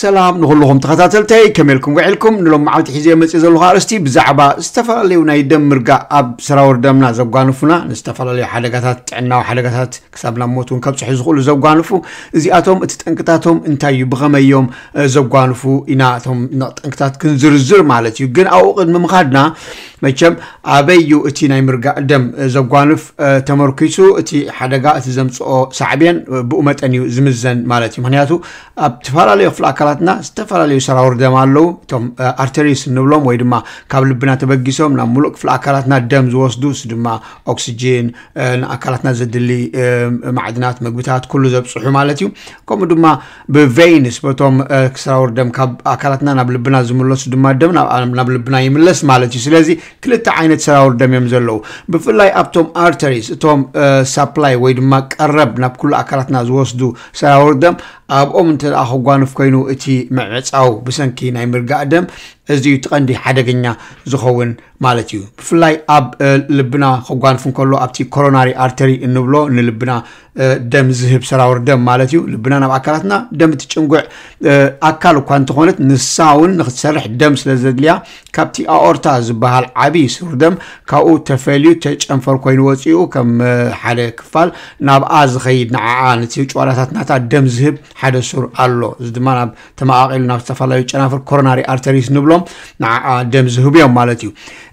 ሰላም ንኩልኹም ተኸታተልተይ ከመይልኩም ውዒልኩም ንሎም መዓልቲ ሒዘ መፅእ ዘለኹ ኣርእስቲ ብዛዕባ ዝተፈላለዩ ናይ ደም ምርጋእ ኣብ ስራወር ደምና ዘጓንፉና ንዝተፈላለዩ ሓደጋታት ጥዕናዊ ሓደጋታት ክሳብ ናብ ሞት እውን ከብፅሑ ዝኽእሉ ዘጓንፉ እዚኣቶም እቲ ጠንቅታቶም እንታይ እዩ ብኸመዮም ዘጓንፉ ኢና እቶም ጠንቅታት ክንዝርዝር ማለት እዩ ግን ኣብኡ ቅድሚ ምኻድና መቸም ኣበይ እዩ እቲ ናይ ምርጋእ ደም ዘጓንፍ ተመርኪሱ እቲ ሓደጋ እቲ ዘምፅኦ ሳዕብን ብኡ መጠን እዩ ዝምዘን ማለት እዩ ምክንያቱ ኣብ ዝተፈላለዩ ክፍሊ ኣካላትና ዝተፈላለዩ ሰራውር ደም ኣለው እቶም ኣርተሪስ ንብሎም ወይ ድማ ካብ ልብና ተበጊሶም ናብ ሙሉእ ክፍሊ ኣካላትና ደም ዝወስዱ ስ ድማ ኦክስጅን ንኣካላትና ዘድሊ ማዕድናት ምግብታት ኩሉ ዘብፅሑ ማለት እዩ ከምኡ ድማ ብቨይንስ በቶም ክስራውር ደም ካብ ኣካላትና ናብ ልብና ዝምለሱ ድማ ደም ናብ ልብና ይምለስ ማለት እዩ ስለዚ ክልተ ዓይነት ሰራውር ደም እዮም ዘለዉ ብፍላይ ኣብቶም ኣርተሪስ እቶም ሳፕላይ ወይ ድማ ቀረብ ናብ ኩሉ ኣካላትና ዝወስዱ ሰራውር ደም ኣብኦም እንተ ክጓንፍ ኮይኑ እቲ ምዕፃው ብሰንኪ ናይ ምርጋእ ደም እዚዩ ትቐንዲ ሓደገኛ ዝኸውን ማለት እዩ ብፍላይ ኣብ ልብና ክጓንፍ እንከሎ ኣብቲ ኮሮናሪ ኣርተሪ እንብሎ ንልብና ደም ዝህብ ሰራዊር ደም ማለት እዩ ልብና ናብ ኣካላትና ደም እትጭንጉዕ ኣካል እኳ እንተኾነት ንሳ እውን ንክትሰርሕ ደም ስለዘድልያ ካብቲ ኣኦርታ ዝበሃል ዓብይ ስሩር ደም ካብኡ ተፈልዩ ተጨንፈር ኮይኑ ወፂኡ ከም ሓደ ክፋል ናብኣ ዝኸይድ ንዓኣ ነቲ ጨዋዳታት ናታ ደም ዝህብ ሓደ ሱር ኣሎ እዚ ድማ ናብ ተመቃቂሉ ናብ ዝተፈላለዩ ጨናፍር ኮሮናሪ ኣርተሪስ ንብሎም ንዓኣ ደም ዝህብ እዮም ማለት እዩ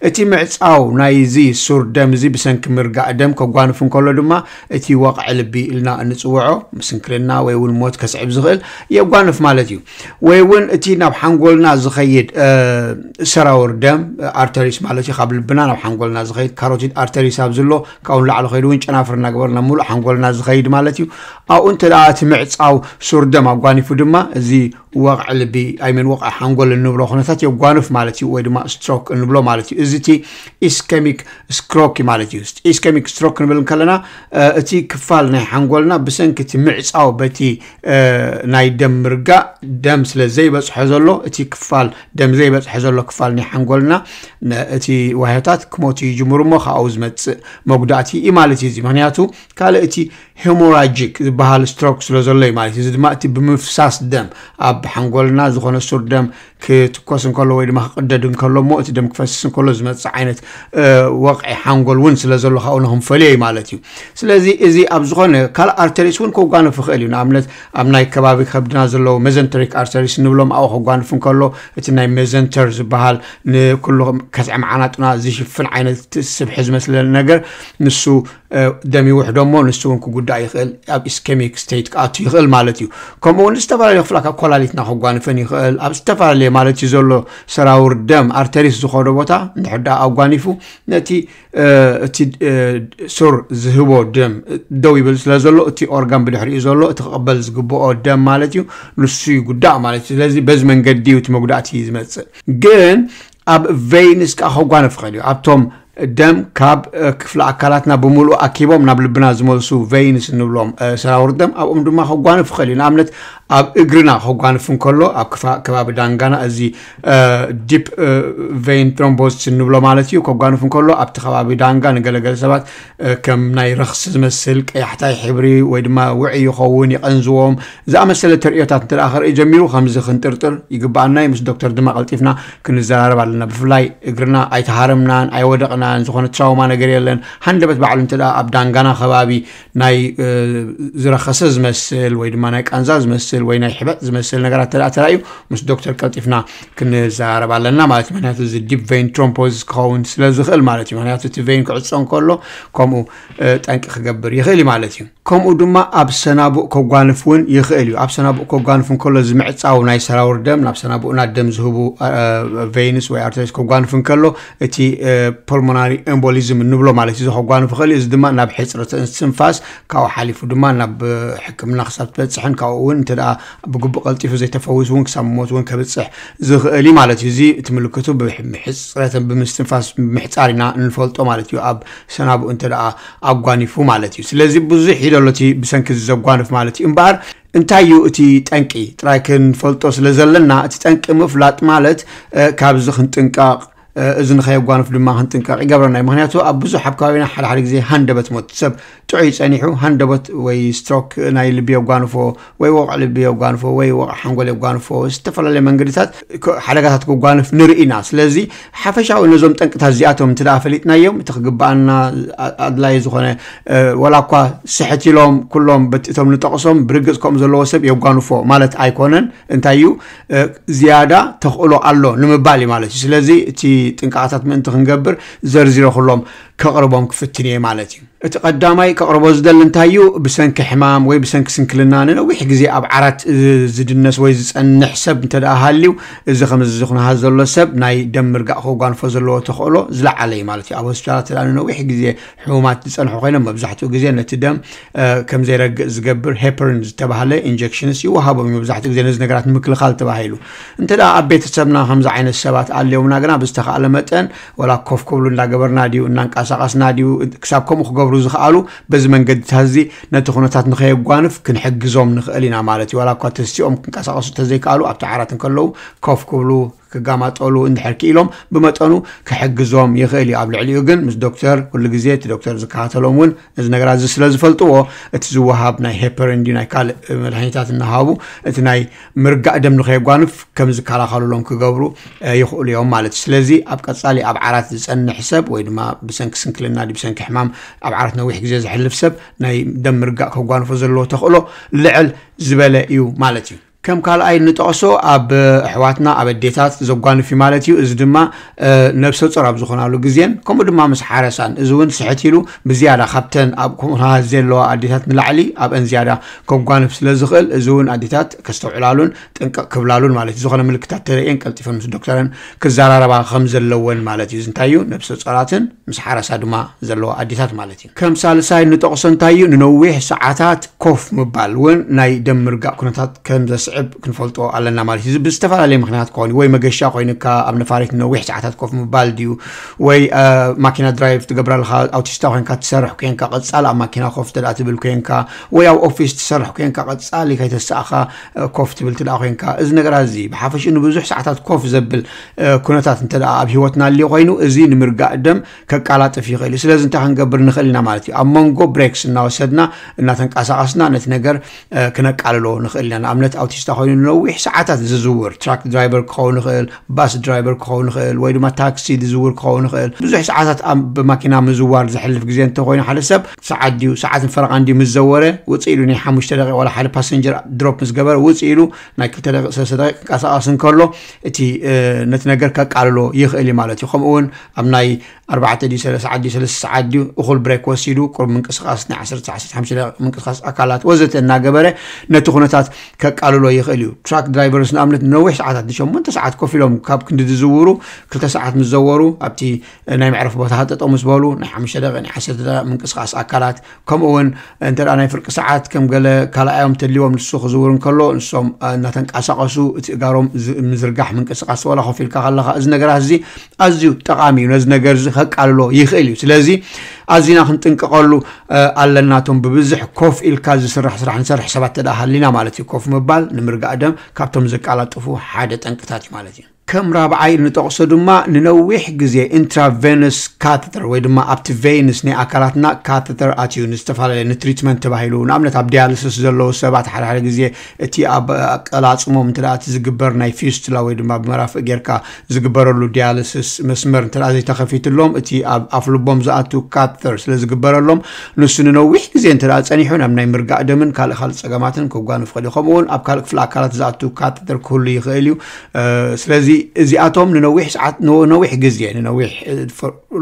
እቲ ምዕፃው ናይዚ ሱር ደም እዚ ብሰንኪ ምርጋእ ደም ከጓንፍ እንከሎ ድማ እቲ ወቕዕል ልቢ ኢልና እንፅውዖ ምስንክርና ወይ እውን ሞት ከስዕብ ዝኽእል የጓንፍ ማለት እዩ ወይ እውን እቲ ናብ ሓንጎልና ዝኸይድ ሰራውር ደም ኣርተሪስ ማለት እዩ ካብ ልብና ናብ ሓንጎልና ዝኸይድ ካሮቲድ ኣርተሪስ ኣብ ዘሎ ካብኡ ንላዕሊ ኸይዱ እውን ጨናፍር እናገበርና ሙሉእ ሓንጎልና ዝኸይድ ማለት እዩ ኣብኡ እንተ እቲ ምዕፃው ሱር ደም ኣጓኒፉ ድማ እዚ وقع لبي أي من وقع حنقول النبلو خنثات يوقانف مالتي ويدما ستروك النبلو مالتي إزتي إسكيميك ستروك مالتي إسكيميك ستروك نبل كلنا آه، أتي كفال ناي حنقولنا بسنكة أو بتي آه، ناي دم مرقا دم زي بس حزلو أتي كفال دم زي بس حزلو كفال ناي حنقولنا أتي وهيتات كموتي جمرمو أو زمت مقدعتي إي مالتي زي مهنياتو أتي هيموراجيك بهال ستروك سلزلي مالتي زي ما أتي بمفساس دم أب ብሓንጎልና ዝኾነ ሱር ደም كتكوس نقول له ما قدد نقول له موت دم كفاس نقول له زمت صعينت وقع حنقول ونس لازلوا خاونهم فلي مالتي سلازي ازي ابزغون كال ارتريس ون كوغان فخلي نعملت امناي كبابي خبدنا زلو ميزنتريك ارتريس نبلوم او خوغان فنقول له اتناي ميزنترز بهال كله كسع معناتنا زي شفل عينت السبح زمت للنقر نسو دمي وحدهم نسو ونكو قد يخل اب اسكيميك ستيت كاتو يخل مالتي كومون استفال يخفلاك كولاليتنا خوغان فن يخل اب استفال ዝተፈላለየ ማለት እዩ ዘሎ ሰራውር ደም ኣርተሪስ ዝኮነ ቦታ እንድሕር ዳ ኣጓኒፉ ነቲ እቲ ሱር ዝህቦ ደም ደው ይብል ስለ ዘሎ እቲ ኦርጋን ብድሕሪኡ ዘሎ እቲ ክቕበል ዝግብኦ ደም ማለት እዩ ንሱ ጉዳእ ማለት እዩ ስለዚ በዚ መንገዲ እቲ መጉዳእቲ ዝመፅእ ግን ኣብ ቨይንስ ከዓ ከጓነፍ ክእል እዩ ኣብቶም دم كاب كفل عكالاتنا بمولو أكيبوم نبلبنا زمولسو فينس نبلوم سراور دم أو أمدو ما خوغوان فخلي نعملت أب إغرنا خوغوان فنكولو أب كفا كباب دانغانا أزي ديب فين ترومبوست نبلوم عالتيو خوغوان فنكولو أب تخباب دانغان غالة غالة سبات كم ناي رخص زمسلك إحتى حبري ويد ما وعي يخوون يقنزوهم زي أمسل ترئيوتات نتر آخر إجميلو خمزة خنترتر يقبعنا يمس دكتور دماغ التفنا كنزارب علينا بفلاي إغرنا أي تهارمنا أي ودقنا የብልናን ዝኾነ ትራውማ ነገር የለን ሓንደበት ባዕሉ እንተ ኣብ ዳንጋና ከባቢ ናይ ዝረኸሰ ዝመስል ወይ ድማ ናይ ቃንዛ ዝመስል ወይ ናይ ሕበጥ ዝመስል ነገራት ተደኣ ተራእዩ ምስ ዶክተር ቀልጢፍና ክንዘራረብ ኣለና ማለት እዩ ምክንያቱ እዚ ዲፕ ቬን ትሮምፖዝ ክኸውን ስለ ዝኽእል ማለት እዩ ምክንያቱ እቲ ቬን ክዕፆ እንከሎ ከምኡ ጠንቂ ክገብር ይኽእል እዩ ማለት እዩ ከምኡ ድማ ኣብ ሰናቡእ ከጓንፍ እውን ይኽእል እዩ ኣብ ሰናቡእ ከጓንፍ እንከሎ ዝምዕፃው ናይ ሰራውር ደም ናብ ሰናቡእና ደም ዝህቡ ቬይንስ ወይ ኣርተሪስ ከጓንፍ እንከሎ እቲ ፖልሞና ኮሮናሪ ኤምቦሊዝም እንብሎ ማለት እዩ ዘኸጓንፍ ክእል እዚ ድማ ናብ ሕፅረት ስንፋስ ካብኡ ሓሊፉ ድማ ናብ ሕክምና ክሳብ ትበፅሕን ካብኡ እውን እንተ ብግቡእ ቀልጢፉ ዘይተፈውስ እውን ክሳብ ሞት እውን ከብፅሕ ዝኽእል እዩ ማለት እዩ እዚ እቲ ምልክቱ ብሕፅረትን ብምስትንፋስ ምሕፃር ኢና ንፈልጦ ማለት እዩ ኣብ ሰናብኡ እንተ ኣጓኒፉ ማለት እዩ ስለዚ ብዙሕ እዩ ደሎ እቲ ብሰንኪ ዘጓንፍ ማለት እዩ እምበኣር እንታይ እዩ እቲ ጠንቂ ጥራይ ክንፈልጦ ስለ ዘለና እቲ ጠንቂ ምፍላጥ ማለት ካብዚ ክንጥንቃቕ እዚ ንኸየጓንፍ ድማ ክንጥንቀቕ ይገብረና እዩ ምክንያቱ ኣብ ብዙሕ ኣብ ከባቢና ሓደሓደ ግዜ ሃንደበት ሞት ሰብ ጥዑይ ፀኒሑ ሃንደበት ወይ ስትሮክ ናይ ልቢ የጓንፎ ወይ ወቕዕ ልቢ የጓንፎ ወይ ወቕዕ ሓንጎል የጓንፎ ዝተፈላለየ መንገድታት ሓደጋታት ክጓንፍ ንርኢ ኢና ስለዚ ሓፈሻዊ ነዞም ጠንቅታት እዚኣቶም እንት ፈሊጥናዮም እቲ ክግባኣና ኣድላይ ዝኾነ ወላ እኳ ስሕት ኢሎም ኩሎም በቲእቶም ንጠቕሶም ብርግፅ ከምኡ ዘለዎ ሰብ የጓንፎ ማለት ኣይኮነን እንታይ እዩ ዝያዳ ተኽእሎ ኣሎ ንምባል እዩ ማለት እዩ ስለዚ እቲ ጥንቃዓታት ምእንቲ ክንገብር ዘርዚሮ ኩሎም ከቕርቦም ክፍትን እየ ማለት እዩ እቲ ቀዳማይ ከቅርቦ ዝደሊ እንታይ እዩ ብሰንኪ ሕማም ወይ ብሰንኪ ስንክልና ንነዊሕ ግዜ ኣብ ዓራት ዝድነስ ወይ ዝፀንሕ ሰብ እንተደኣ ሃልዩ እዚ ከምዚ ዝኩንሃዝ ዘሎ ሰብ ናይ ደም ምርጋእ ከጓንፎ ዘለዎ ተኽእሎ ዝለዓለ እዩ ማለት እዩ ኣብ ሆስፒታላት ዳ ንነዊሕ ግዜ ሕሙማት ዝፀንሑ ኮይኖም መብዛሕትኡ ግዜ ነቲ ደም ከም ዘይረግእ ዝገብር ሄፐርን ዝተባሃለ ኢንጀክሽንስ ይወሃቦም እዩ መብዛሕትኡ ግዜ ነዚ ነገራት ንምክልኻል ተባሂሉ እንተደ ኣብ ቤተሰብና ከምዚ ዓይነት ሰባት ኣለዮምና ግና ብዝተኸኣለ መጠን ወላ ኮፍ ክብሉ እንዳገበርና ድዩ እናንቀሳቀስና ድዩ ክሳብ ከምኡ ክገብ ክገብሩ ዝኽኣሉ በዚ መንገዲታት እዚ ነቲ ኩነታት ንኸየጓንፍ ክንሕግዞም ንኽእል ኢና ማለት እዩ ዋላ እኳ ተስትኦም ክንቀሳቀሱ እተዘይከኣሉ ኣብቲ ዓራት ንከለዉ ከፍ ክብሉ ክጋማጠሉ እንድሕር ክኢሎም ብመጠኑ ክሕግዞም ይኽእል እዩ ኣብ ልዕሊኡ ግን ምስ ዶክተር ኩሉ ግዜ እቲ ዶክተር ዝከሃተሎም እውን እዚ ነገራት እዚ ስለ ዝፈልጥዎ እቲ ዝወሃብ ናይ ሄፐርን ድዩ ናይ ካልእ መድሓኒታት እናሃቡ እቲ ናይ ምርጋእ ደም ንኸየጓንፍ ከም ዝከላኸልሎም ክገብሩ ይኽእሉ እዮም ማለት እዩ ስለዚ ኣብ ቀጻሊ ኣብ ዓራት ዝፀንሕ ሰብ ወይ ድማ ብሰንኪ ስንክልና ብሰንኪ ሕማም ኣብ ዓራት ነዊሕ ግዜ ዘሕልፍ ሰብ ናይ ደም ምርጋእ ከጓንፎ ዘለዎ ተኽእሎ ልዕል ዝበለ እዩ ማለት እዩ ከም ካልኣይ ንጠቕሶ ኣብ ኣሕዋትና ኣብ ኣዴታት ዘጓንፍ እዩ ማለት እዩ እዚ ድማ ነብሰ ፁር ኣብ ዝኾናሉ ግዜን ከምኡ ድማ ምስ ሓረሳን እዚ እውን ስሕት ኢሉ ብዝያዳ ካብተን ኣብ ኩናት ዘለዋ ኣዴታት ንላዕሊ ኣብአን ዝያዳ ከጓንፍ ስለ ዝኽእል እዚ እውን ኣዴታት ከስተውዕላሉን ጥንቅቕ ክብላሉን ማለት እዩ ዝኾነ ምልክታት ተርእን ቀልጢፈን ምስ ዶክተርን ክዘራረባ ከም ዘለወን ማለት እዩ እዚ እንታይ እዩ ነብሰ ፆራትን ምስ ሓረሳ ድማ ዘለዋ ኣዴታት ማለት እዩ ከም ሳልሳይ ንጠቕሶ እንታይ እዩ ንነዊሕ ሰዓታት ኮፍ ምባል እውን ናይ ደም ምርጋእ ኩነታት ከም ዘስዕ ክስዕብ ክንፈልጦ ኣለና ማለት እዩ ብዝተፈላለየ ምክንያት ኮይኑ ወይ መገሻ ኮይኑካ ኣብ ነፋሪት ነዊሕ ሰዓታት ኮፍ ምባል ድዩ ወይ ማኪና ድራይቭ ትገብራልካ ኣውቲስታ ኮንካ ትሰርሕ ኮንካ ቅፃል ኣብ ማኪና ኮፍ ተደኣ ትብል ኮንካ ወይ ኣብ ኦፊስ ትሰርሕ ኮንካ ቅፃል ከይተሳእካ ኮፍ ትብል ትደኣ ኮንካ እዚ ነገራት እዚ ብሓፈሽ ንብዙሕ ሰዓታት ኮፍ ዘብል ኩነታት እንተ ኣብ ሂወትና ኣልዮ ኮይኑ እዚ ንምርጋእ ደም ከቃላጥፍ ይኽእል እዩ ስለዚ እንታይ ክንገብር ንኽእል ኢና ማለት እዩ ኣብ መንጎ ብሬክስ እናወሰድና እናተንቀሳቀስና ነቲ ነገር ክነቃልሎ ንኽእል ኢና ንኣብነት ኣውቲ ኣርቲስታ ኮይኑ ንነዊሕ ሰዓታት ዝዝውር ትራክ ድራይቨር ክኸውን ይኽእል ባስ ድራይቨር ክኸውን ይኽእል ወይ ድማ ታክሲ ዝዝውር ክኸውን ይኽእል ብዙሕ ሰዓታት ብማኪና ምዝዋር ዘሕልፍ ግዜ እንተኮይኑ ሓደ ሰብ ሰዓት ድዩ ሰዓትን ፈረቓን ድዩ ምስ ዘወረ ውፅ ኢሉ ናይ ሓሙሽተ ደቂ ዋላ ሓደ ፓሰንጀር ድሮፕ ምስ ገበረ ውፅ ኢሉ ናይ ክልተ ደቂ ሰለስተ ደቂ ክንቀሳቐስ እንከሎ እቲ ነቲ ነገር ከቃልሎ ይኽእል እዩ ማለት እዩ ከምኡ እውን ኣብ ናይ ኣርባዕተ ድዩ ሰለስተ ሰዓት ድዩ ሰለስተ ሰዓት ድዩ እኹል ብሬክ ወሲዱ ቁርብ ምንቅስቃስ ናይ 1 15 ደቂ ምንቅስቃስ ኣካላት ወዘተ እናገበረ ነቲ ኩነታት ከቃልሎ ክገብሮ ይኽእል እዩ ትራክ ድራይቨርስ ንኣብነት ነዊሕ ሰዓታት ንሸሞንተ ሰዓት ኮፍ ኢሎም ካብ ክንዲ ዝዝውሩ ክልተ ሰዓት ምስ ዘወሩ ኣብቲ ናይ ምዕረፍ ቦታ ጠጠው ምስ በሉ ናይ ሓሙሽተ ደቂ ናይ ዓሰርተ ደቂ ምንቅስቃስ ኣካላት ከምኡ ውን እንተ ናይ ፍርቂ ሰዓት ከም ገለ ካልኣዮም ተድልይዎም ንሱ ክዝውር ንከሎ ንሶም እናተንቀሳቀሱ እቲ እጋሮም ምዝርጋሕ ምንቅስቃስ ዝበላ ኮፍ ኢልካ ከለካ እዚ ነገራት እዚ ኣዝዩ ጠቃሚ እዩ ነዚ ነገር ዚ ከቃልሎ ይኽእል እዩ ስለዚ أزينا خن تنک قلو آلان ناتون ببزح کف ایل کاز سرح سرح سرح سبات داخلی نمالتی کف مبال نمرگ آدم کابتم زکالاتو حادت انکتات مالتیم ከም ራብዓይ ንጠቕሶ ድማ ንነዊሕ ግዜ ኢንትራቬንስ ካተተር ወይ ድማ ኣብቲ ቬንስ ናይ ኣካላትና ካተተር ኣትዩ ንዝተፈላለየ ንትሪትመንት ተባሂሉ ንኣብነት ኣብ ዲያልስስ ዘለዎ ሰባት ሓደሓደ ግዜ እቲ ኣብ ቀላፅሞም እንተ እቲ ዝግበር ናይ ፊስቱላ ወይ ድማ ብመራፍእ ጌርካ ዝግበረሉ ዲያልስስ መስመር እንተ ዘይተኸፊትሎም እቲ ኣብ ኣፍልቦም ዝኣቱ ካተተር ስለ ዝግበረሎም ንሱ ንነዊሕ ግዜ እንተ ፀኒሑ ናብ ናይ ምርጋእ ደምን ካልእ ካልእ ፀገማትን ክጓንፍ ክእል እዩ ከምኡውን ኣብ ካልእ ክፍሊ ኣካላት ዝኣቱ ካተተር ክህሉ ይኽእል እዩ ስለዚ እዚኣቶም ንነዊሕ ሰዓት ነዊሕ ግዜ ንነዊሕ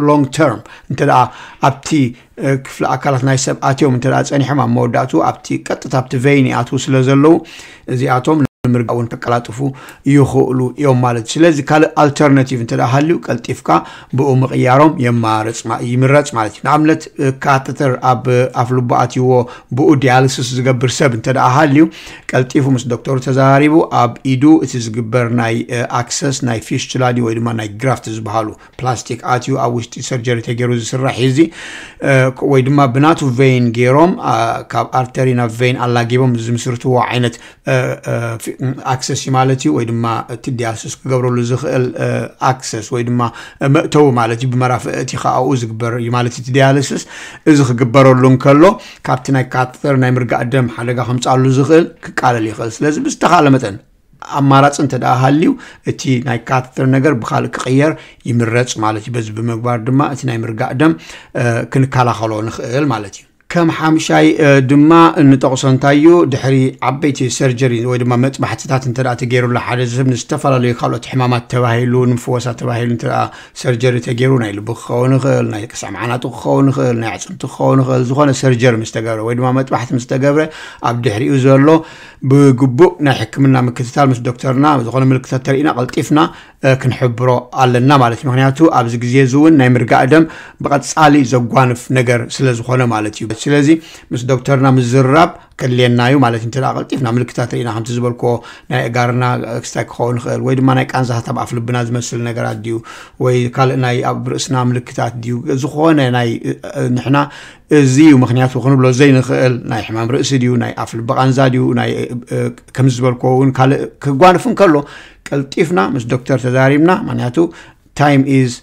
ሎንግ ተርም እንተ ኣብቲ ክፍሊ ኣካላት ናይ ሰብ ኣትዮም እንተ ፀኒሖም ኣብ መወዳእቱ ኣብቲ ቀጥታ ኣብቲ ቨይን ኣትዉ ስለ ዘለዉ እዚኣቶም እውን ክቀላጥፉ ይኽእሉ እዮም ማለት ስለዚ ካልእ ኣልተርነቲቭ እንተ ሃልዩ ቀልጢፍካ ብኡ ምቕያሮም ይምረፅ ማለት እዩ ንኣብነት ካተተር ኣብ ኣፍልቦኣትይዎ ብኡ ዲያልስስ ዝገብር ሰብ እንተ ሃልዩ ቀልጢፉ ምስ ዶክተሩ ተዘራሪቡ ኣብ ኢዱ እቲ ዝግበር ናይ ኣክሰስ ናይ ፊስቱላ ድዩ ወይ ድማ ናይ ግራፍት ዝበሃሉ ፕላስቲክ ኣትዩ ኣብ ውሽጢ ሰርጀሪ ተገይሩ ዝስራሕ እዚ ወይ ድማ ብናቱ ቨይን ገይሮም ካብ ኣርተሪ ናብ ቨይን ኣላጊቦም ዝምስርትዎ ዓይነት ኣክሰስ ማለት እዩ ወይ ድማ እቲ ዲያስስ ክገብረሉ ዝኽእል ኣክሰስ ወይ ድማ መእተው ማለት እዩ ብመራፍ እቲ ከ ኣብኡ ዝግበር እዩ ማለት እዩ ዲያልስስ እዚ ክግበረሉ ንከሎ ካብቲ ናይ ካተር ናይ ምርጋእ ደም ሓደጋ ከምፃሉ ዝኽእል ክቃለል ይኽእል ስለዚ ብዝተካለ መጠን ኣማራፂ እንተደኣ ሃልዩ እቲ ናይ ካተተር ነገር ብካልእ ክቅየር ይምረፅ ማለት እዩ በዚ ብምግባር ድማ እቲ ናይ ምርጋእ ደም ክንከላኸሎ ንኽእል ማለት እዩ ከም ሓምሻይ ድማ እንጠቕሶ እንታዩ ድሕሪ ዓበይቲ ሰርጀሪ ወይ ድማ መፅባሕትታት እንተ ተገይሩላ ሓደ ዝብ ንዝተፈላለዩ ካልኦት ሕማማት ተባሂሉ ንምፍወሳ ተባሂሉ እንተ ሰርጀሪ ተገይሩ ናይ ልቢ ክኸውን ይኽእል ናይ ክሳዕ መዓናጡ ክኸውን ይኽእል ናይ ዕፅምቲ ክኸውን ይኽእል ዝኾነ ሰርጀሪ ምስ ተገብረ ወይ ድማ መፅባሕቲ ምስ ተገብረ ኣብ ድሕሪኡ ዘሎ ብግቡእ ናይ ሕክምና ምክትታል ምስ ዶክተርና ዝኾነ ምልክታት ተርኢና ቀልጢፍና ክንሕብሮ ኣለና ማለት እዩ ምክንያቱ ኣብዚ ግዜ እዚ እውን ናይ ምርጋእ ደም ብቐፃሊ ዘጓንፍ ነገር ስለ ዝኾነ ማለት እዩ ስለዚ ምስ ዶክተርና ምስ ዝራብ ከድልየና ማለት እዩ ቀልጢፍና ምልክታት ርኢና ከምቲ ዝበልክዎ ናይ እጋርና ክስታይ ክኸውን ይኽእል ወይ ድማ ናይ ቃንዛታት ኣብ ኣፍ ልብና ዝመስል ነገራት ድዩ ወይ ካልእ ናይ ኣብ ርእስና ምልክታት ድዩ ዝኾነ ናይ ንሕና እዚ ዩ ምክንያቱ ክንብሎ ዘይንኽእል ናይ ሕማም ርእሲ ድዩ ናይ ኣፍ ልቢ ቃንዛ ድዩ ናይ ከምዚ ዝበልክዎ እውን ካልእ ክጓንፍ እንከሎ ቀልጢፍና ምስ ዶክተር ተዛሪብና ምክንያቱ ታይም ኢዝ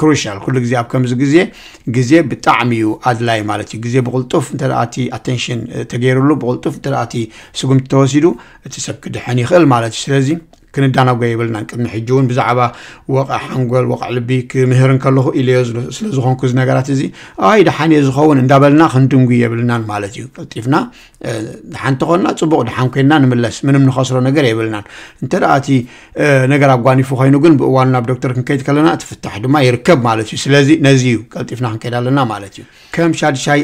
ክሩሻል ኩሉ ግዜ ኣብ ከምዚ ግዜ ግዜ ብጣዕሚ እዩ ኣድላይ ማለት እዩ ግዜ ብቅልጡፍ እንተደኣቲ ኣቴንሽን ተገይሩሉ ብቅልጡፍ እንተደኣቲ ስጉምቲ ተወሲዱ እቲ ሰብ ክድሐን ይኽእል ማለት እዩ ስለዚ ክንዳናጎ የብልናን ቅድሚ ሕጂ እውን ብዛዕባ ወቕዕ ሓንጎል ወቕዕ ልቢ ክምህርን ከለኹ ኢለዮ ስለዝኾንኩ እዚ ነገራት እዚ ኣይ ድሓን እየ ዝኸውን እንዳበልና ክንድንጉ የብልናን ማለት እዩ ቀልጢፍና ድሓን ተኾንና ፅቡቅ ድሓን ኮይንና ንምለስ ምንም ንኸስሮ ነገር የብልናን እንተ ደኣ እቲ ነገር ኣጓኒፉ ኮይኑ ግን ብእዋኑ ናብ ዶክተር ክንከይድ ከለና ትፍታሕ ድማ ይርከብ ማለት እዩ ስለዚ ነዚ እዩ ቀልጢፍና ክንከይድ ኣለና ማለት እዩ ከም ሻድሻይ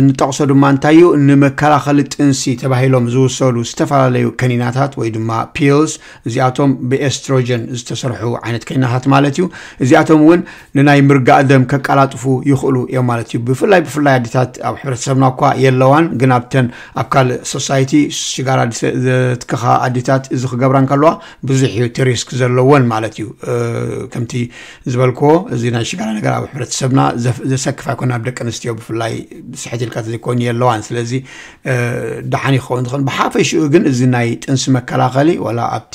እንጠቕሶ ድማ እንታይ እዩ ንመከላኸሊ ጥንሲ ተባሂሎም ዝውሰሉ ዝተፈላለዩ ከኒናታት ወይ ድማ ፒልስ እዚኣቶም ብኤስትሮጀን ዝተሰርሑ ዓይነት ቅናታት ማለት እዩ እዚኣቶም እውን ንናይ ምርጋእ ደም ከቃላጥፉ ይኽእሉ እዮም ማለት እዩ ብፍላይ ብፍላይ ኣዴታት ኣብ ሕብረተሰብና እኳ የለዋን ግን ኣብተን ኣብ ካልእ ሶሳይቲ ሽጋራ ዘትክኻ ኣዴታት እዚ ክገብራን ከለዋ ብዙሕ እዩ ሪስክ ዘለዎን ማለት እዩ ከምቲ ዝበልክዎ እዚ ናይ ሽጋራ ነገር ኣብ ሕብረተሰብና ዘሰክፍ ኣይኮነ ኣብ ደቂ ኣንስትዮ ብፍላይ ስሕት ኢልካ ዘይኮኑ የለዋን ስለዚ ድሓን ይኸውን ትኽእል ብሓፈሽኡ ግን እዚ ናይ ጥንሲ መከላኸሊ ወላ ኣብቲ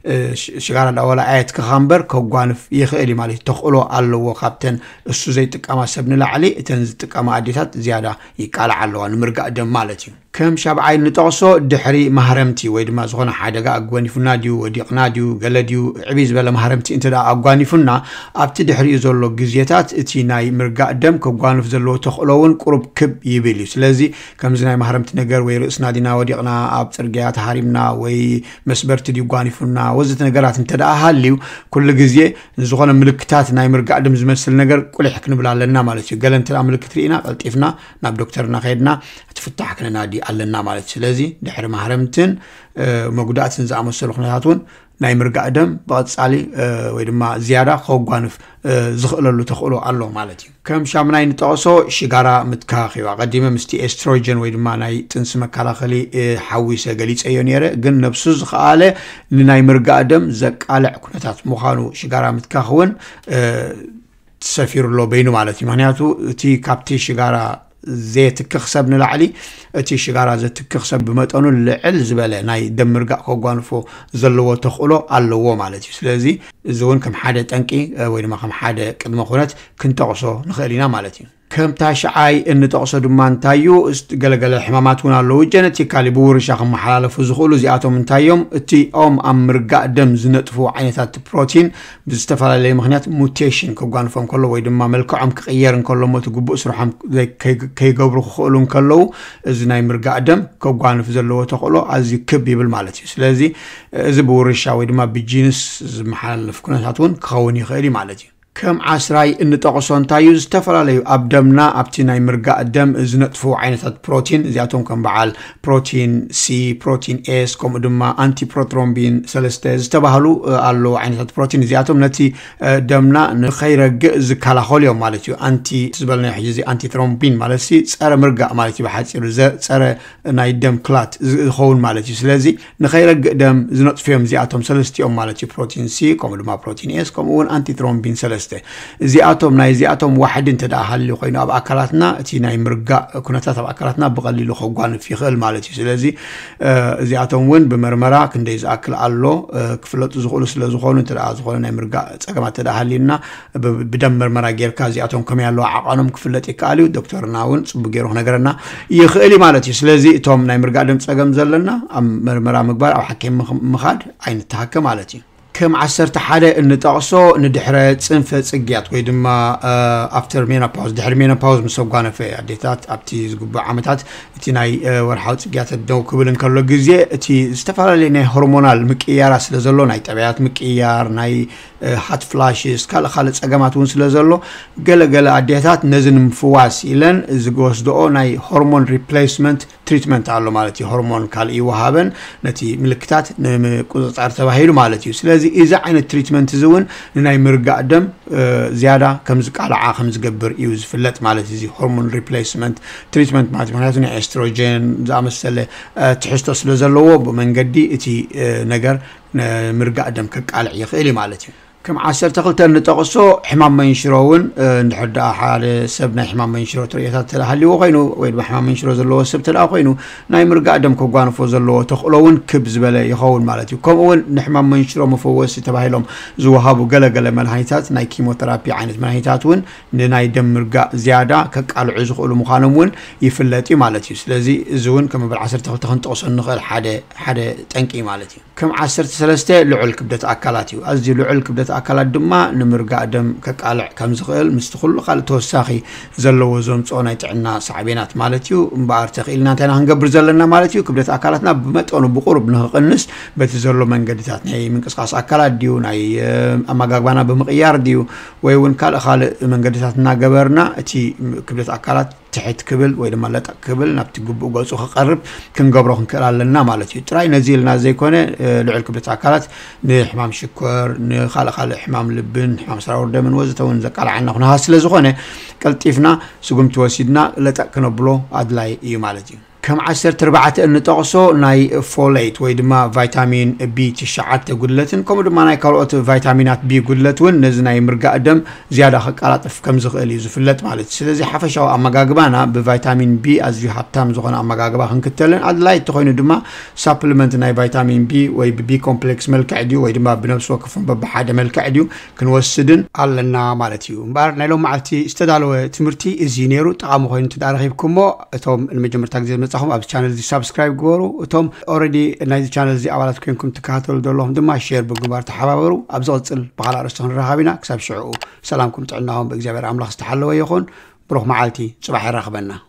ሽጋራ ክኻ እምበር ከጓንፍ ይኽእል እዩ ማለት እዩ ተኽእሎ ኣለዎ ካብተን እሱ ዘይጥቀማ ሰብ ንላዕሊ እተን ዝጥቀማ ኣዴታት ዝያዳ ይቃልዓ ኣለዋ ንምርጋእ ደም ማለት እዩ ከም ሻብዓይ ንጠቕሶ ድሕሪ ማህረምቲ ወይ ድማ ዝኾነ ሓደጋ ኣጓኒፉና ድዩ ወዲቕና ድዩ ገለ ድዩ ዕብይ ዝበለ ማህረምቲ እንተ ኣጓኒፉና ኣብቲ ድሕሪኡ ዘሎ ግዜታት እቲ ናይ ምርጋእ ደም ከጓንፍ ዘለዎ ተኽእሎ እውን ቁሩብ ክብ ይብል እዩ ስለዚ ከምዚ ናይ ማህረምቲ ነገር ወይ ርእስና ዲና ወዲቕና ኣብ ፅርግያ ተሃሪምና ወይ መስበርቲ ድዩ ጓኒፉና ወዘተ ነገራት እንተደኣ ሃልዩ ኩሉ ግዜ ዝኾነ ምልክታት ናይ ምርጋዕ ድም ዝመስል ነገር ቁልሕ ክንብል ኣለና ማለት እዩ ገለ እንተ ምልክት ርኢና ቀልጢፍና ናብ ዶክተርና ከይድና ትፍታሕ ክንናዲ ኣለና ማለት እዩ ስለዚ ድሕሪ ማሕረምትን መጉዳእትን ዝኣመሰሉ ኩነታት እውን ናይ ምርጋእ ደም ብቐፃሊ ወይ ድማ ዝያዳ ከጓንፍ ዝኽእለሉ ተኽእሎ ኣሎ ማለት እዩ ከም ሻሙናይ ንጠቕሶ ሽጋራ ምትካኽ እዩ ኣቐዲመ ምስቲ ኤስትሮጀን ወይ ድማ ናይ ጥንሲ መከላኸሊ ሓዊሰ ገሊፀ እዮ ነረ ግን ነብሱ ዝከኣለ ንናይ ምርጋእ ደም ዘቃልዕ ኩነታት ምዃኑ ሽጋራ ምትካኽ እውን ሰፊሩሎ በይኑ ማለት እዩ ምክንያቱ እቲ ካብቲ ሽጋራ زيت كخسب نلعلي اتي شغارة زيت كخسب بمتونو اللعل زبالة ناي دمرقا خوغوانفو زلوو تخولو اللوو مالتي سلازي زون كم حادة تنكي وينما كم حادة كدمخونات كنتقصو نخيلينا مالتي ከምታ ሸዓይ እንጠቕሶ ድማ እንታይ እዩ ገለገለ ሕማማት እውን ኣለዉ ጀነቲካሊ ብውርሻ ክመሓላለፉ ዝኽእሉ እዚኣቶም እንታይ እዮም እቲ ኦም ኣብ ምርጋእ ደም ዝነጥፉ ዓይነታት ፕሮቲን ብዝተፈላለየ ምክንያት ሙቴሽን ክጓንፎም ከሎ ወይ ድማ መልክዖም ክቅየር እንከሎ እቲ ጉቡእ ስርሖም ከይገብሩ ክኽእሉ እንከለዉ እዚ ናይ ምርጋእ ደም ከጓንፍ ዘለዎ ተኽእሎ ኣዝዩ ክብ ይብል ማለት እዩ ስለዚ እዚ ብውርሻ ወይ ድማ ብጂንስ ዝመሓላለፍ ኩነታት እውን ክኸውን ይኽእል እዩ ማለት እዩ كم عسراي إن تقصون تايوز تفرا ليو أبدمنا أبتناي مرقا الدم از نطفو عينتات بروتين زياتون كم بعال بروتين سي بروتين إس كم دما أنتي بروترومبين سلسته زتبهلو اللو عينتات بروتين زياتون نتي دمنا نخيرا نخير جز يوم مالتيو أنتي تزبالنا حجزي أنتي ترومبين مالسي سأرى مرقا مالتي بحاتيرو سأرى ناي دم كلات خون مالتيو سلازي نخير دم زنطفيهم زياتون سلستيوم مالتيو بروتين سي كم دما بروتين إس كم ون أنتي ترومبين سلسته ሰለስተ እዚኣቶም ናይ እዚኣቶም ዋሕዲ እንተ ደኣ ሃልዩ ኮይኑ ኣብ ኣካላትና እቲ ናይ ምርጋእ ኩነታት ኣብ ኣካላትና ብቀሊሉ ከጓንፍ ይኽእል ማለት እዩ ስለዚ እዚኣቶም እውን ብመርመራ ክንደይ ዝኣክል ኣሎ ክፍለጡ ዝኽእሉ ስለዝኮኑ እንተ ዝኮነ ናይ ምርጋእ ፀገማት እተ ሃልዩና ብደም መርመራ ጌርካ እዚኣቶም ከመይ ኣለዎ ዓቐኖም ክፍለጥ ይከኣል እዩ ዶክተርና እውን ፅቡቅ ገይሩ ክነገረና ይኽእል እዩ ማለት እዩ ስለዚ እቶም ናይ ምርጋእ ደም ፀገም ዘለና ኣብ መርመራ ምግባር ኣብ ሓኪም ምኻድ ኣይንተሃከ ማለት እዩ كم عسرت حدا إن تقصو إن دحرة صنف سجيات وي دما افتر مينا باوز دحر مينا باوز مسوغانا في عديتات ابتي زغبع عمتات تناي ورحات سجيات ፅግያት ደው ክብል እንከሎ ግዜ እቲ ዝተፈላለየ ናይ ሆርሞናል ምቅያራ ስለ ዘሎ ናይ ጠብያት ምቅያር ናይ حت فلاشز كلا خالد سجمات ونسلا زلوا جل جل عديتات نزن مفواس إلين زجوس هرمون ريبليسمنت تريتمنت على مالتي هرمون كالي وهابن نتي ملكتات قطعة عرفة هيلو مالتي سلازي إذا عن التريتمنت زون ناي مرجع دم زيادة كم على عا كم يوز فلت مالتي زي هرمون ريبليسمنت تريتمنت مالتي معناتها استروجين زعم السلة تحسه سلا زلوا قدي إتي نجر مرجع دم كقلع يخيلي مالتي كم عشر أن تقصو حمام منشرون اه، نحدا حال سبنا حمام منشرو تريتات تلحليو غينو وين بحمام منشرو زلو سبت لا غينو ناي مرقع دم كوغانفو زلو تخلون كبز بلا يخون مالتي كم اول نحمام منشرو مفوس تباهيلهم زوهابو غلا غلا ملهيتات ناي كيمو ترابي عينت ملهيتات ون ناي دم مرقع زياده كك كقالع زخلو مخانم ون يفلطي مالتي سلازي زون كم بال تقلت أن تقصو نخل حدا حدا تنكي مالتي كم 10 تسلستي لعل كبدة أكلاتي ازي لعل كبدة ኣካላት ድማ ንምርጋእ ደም ከቃልዕ ከም ዝኽእል ምስቲ ኩሉ ካልእ ተወሳኺ ዘለዎ ዘምፅኦ ናይ ጥዕና ሳዕቤናት ማለት እዩ እምበኣር ተኽኢልና እንታይና ክንገብር ዘለና ማለት እዩ ክብደት ኣካላትና ብመጠኑ ብቁርብ ንክቅንስ በቲ ዘሎ መንገድታት ናይ ምንቅስቃስ ኣካላት ድዩ ናይ ኣመጋግባና ብምቕያር ድዩ ወይ እውን ካልእ ካልእ መንገድታት እናገበርና እቲ ክብደት ኣካላት ትሕት ክብል ወይ ድማ ለጠቅ ክብል ናብቲ ግቡእ ገፁ ክቐርብ ክንገብሮ ክንክእል ኣለና ማለት እዩ ጥራይ ነዚ ኢልና ዘይኮነ ልዕል ክብለት ኣካላት ንሕማም ሽኮር ንካልእ ካልእ ሕማም ልብን ሕማም ስራውር ደምን ወዘተ እውን ዘቃልዓና ኩነሃ ስለዝኾነ ቀልጢፍና ስጉምቲ ወሲድና ለጠቅ ክነብሎ ኣድላይ እዩ ማለት እዩ كم عسر تربعة أن تقصو ناي فوليت ويدما فيتامين بي تشعات قلتن كم دما ناي كالوت فيتامينات بي قلتون نزنا يمرقا دم زيادة خقالات في كم زغالي زفلت مالت سلزي حفشاو أمقاقبانا بفيتامين بي از أزي حبتام زغن أمقاقبا خنكتلن عد لاي تخوين دما سابلمنت ناي فيتامين بي وي بي كومبلكس ملك عديو ويدما بنفس وكفن ببحادة ملك عديو كنوسدن علنا مالتيو مبار نايلو معلتي استدالو تمرتي ازينيرو تقامو خوين تدارخيبكمو اتوم المجمر تاكزير مسخم اب چانل دي سبسكرايب غورو اتم اوريدي نايز چانل دي اوالات كينكم تكاتل دولهم دما شير بغبار تحبابرو اب زلصل بحال ارسون رهابينا كساب شعو سلامكم تعناهم باغزابير املاخ استحلوا يخون بروح معالتي صباح الرخبنا